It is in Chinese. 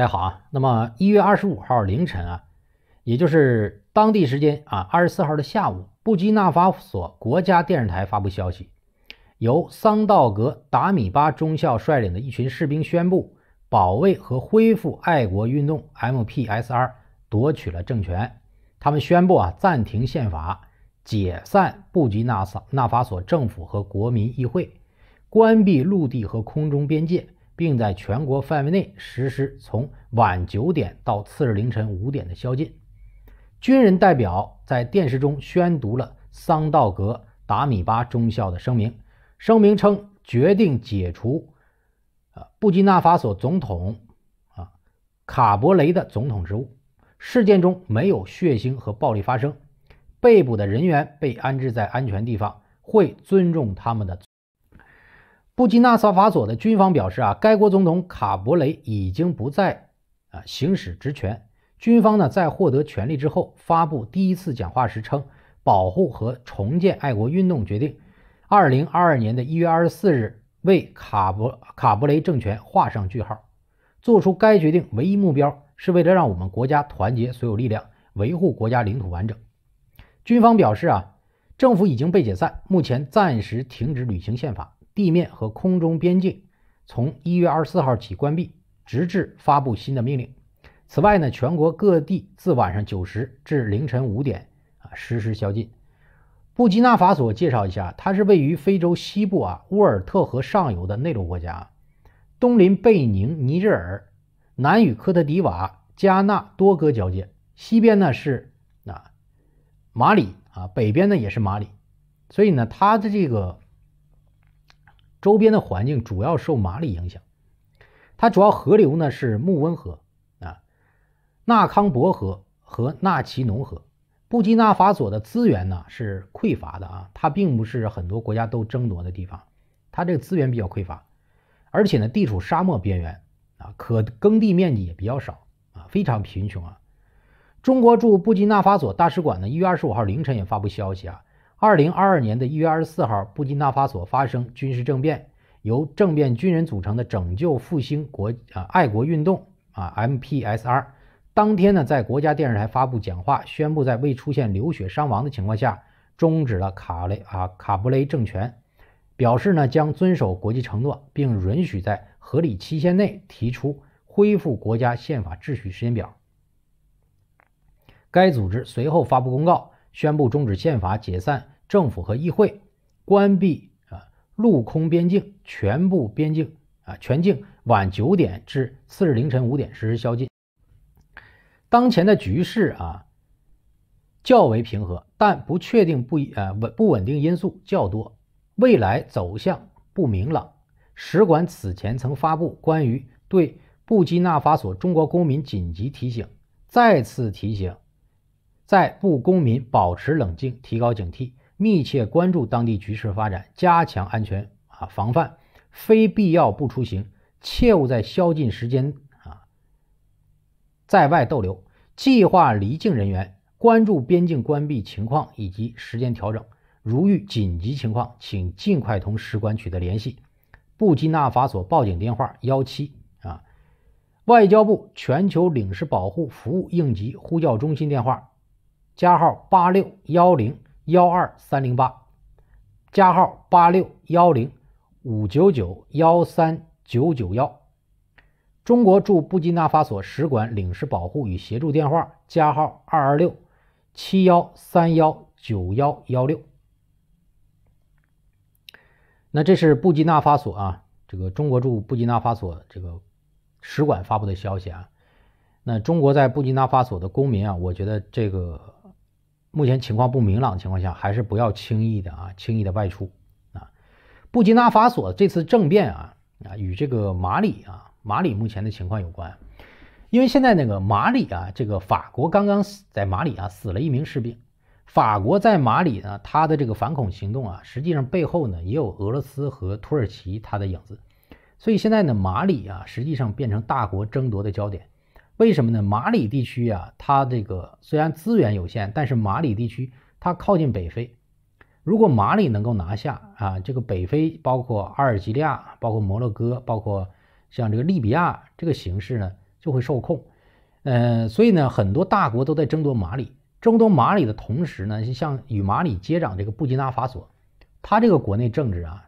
大家好啊！那么一月二十五号凌晨啊，也就是当地时间啊二十四号的下午，布基纳法索国家电视台发布消息，由桑道格·达米巴中校率领的一群士兵宣布，保卫和恢复爱国运动 （MPSR） 夺取了政权。他们宣布啊暂停宪法，解散布基纳法索政府和国民议会，关闭陆地和空中边界。并在全国范围内实施从晚九点到次日凌晨五点的宵禁。军人代表在电视中宣读了桑道格达米巴中校的声明，声明称决定解除，呃布基纳法索总统啊卡博雷的总统职务。事件中没有血腥和暴力发生，被捕的人员被安置在安全地方，会尊重他们的。布基纳法索的军方表示，啊，该国总统卡博雷已经不再啊行使职权。军方呢在获得权力之后，发布第一次讲话时称：“保护和重建爱国运动决定，二零二二年的一月二十四日为卡博卡博雷政权画上句号。做出该决定唯一目标是为了让我们国家团结所有力量，维护国家领土完整。”军方表示，啊，政府已经被解散，目前暂时停止履行宪法。地面和空中边境从一月二十四号起关闭，直至发布新的命令。此外呢，全国各地自晚上九时至凌晨五点啊实施宵禁。布基纳法索介绍一下，它是位于非洲西部啊沃尔特河上游的内陆国家，东邻贝宁、尼日尔，南与科特迪瓦、加纳多哥交界，西边呢是啊马里啊，北边呢也是马里，所以呢，它的这个。周边的环境主要受马里影响，它主要河流呢是穆温河啊、纳康伯河和纳奇农河。布基纳法索的资源呢是匮乏的啊，它并不是很多国家都争夺的地方，它这个资源比较匮乏，而且呢地处沙漠边缘啊，可耕地面积也比较少啊，非常贫穷啊。中国驻布基纳法索大使馆呢，一月二十五号凌晨也发布消息啊。二零二二年的一月二十四号，布基纳法索发生军事政变，由政变军人组成的“拯救复兴国”啊爱国运动啊 （MPSR） 当天呢，在国家电视台发布讲话，宣布在未出现流血伤亡的情况下，终止了卡雷啊卡布雷政权，表示呢将遵守国际承诺，并允许在合理期限内提出恢复国家宪法秩序时间表。该组织随后发布公告，宣布终止宪法解散。政府和议会关闭啊陆空边境，全部边境啊全境晚九点至次日凌晨五点实施宵禁。当前的局势啊较为平和，但不确定不一呃，稳不稳定因素较多，未来走向不明朗。使馆此前曾发布关于对布基纳法索中国公民紧急提醒，再次提醒在布公民保持冷静，提高警惕。密切关注当地局势发展，加强安全啊防范，非必要不出行，切勿在宵禁时间啊在外逗留。计划离境人员关注边境关闭情况以及时间调整。如遇紧急情况，请尽快同使馆取得联系。布基纳法索报警电话幺七啊，外交部全球领事保护服务应急呼叫中心电话加号八六幺零。幺二三零八加号八六幺零五九九幺三九九幺，中国驻布基纳法索使馆领事保护与协助电话加号二二六七幺三幺九幺幺六。那这是布基纳法索啊，这个中国驻布基纳法索这个使馆发布的消息啊。那中国在布基纳法索的公民啊，我觉得这个。目前情况不明朗的情况下，还是不要轻易的啊，轻易的外出啊。布基纳法索这次政变啊啊，与这个马里啊马里目前的情况有关，因为现在那个马里啊，这个法国刚刚死在马里啊死了一名士兵，法国在马里呢，他的这个反恐行动啊，实际上背后呢也有俄罗斯和土耳其他的影子，所以现在呢马里啊，实际上变成大国争夺的焦点。为什么呢？马里地区啊，它这个虽然资源有限，但是马里地区它靠近北非，如果马里能够拿下啊，这个北非包括阿尔及利亚、包括摩洛哥、包括像这个利比亚，这个形势呢就会受控。呃，所以呢，很多大国都在争夺马里。争夺马里的同时呢，像与马里接壤这个布基纳法索，它这个国内政治啊。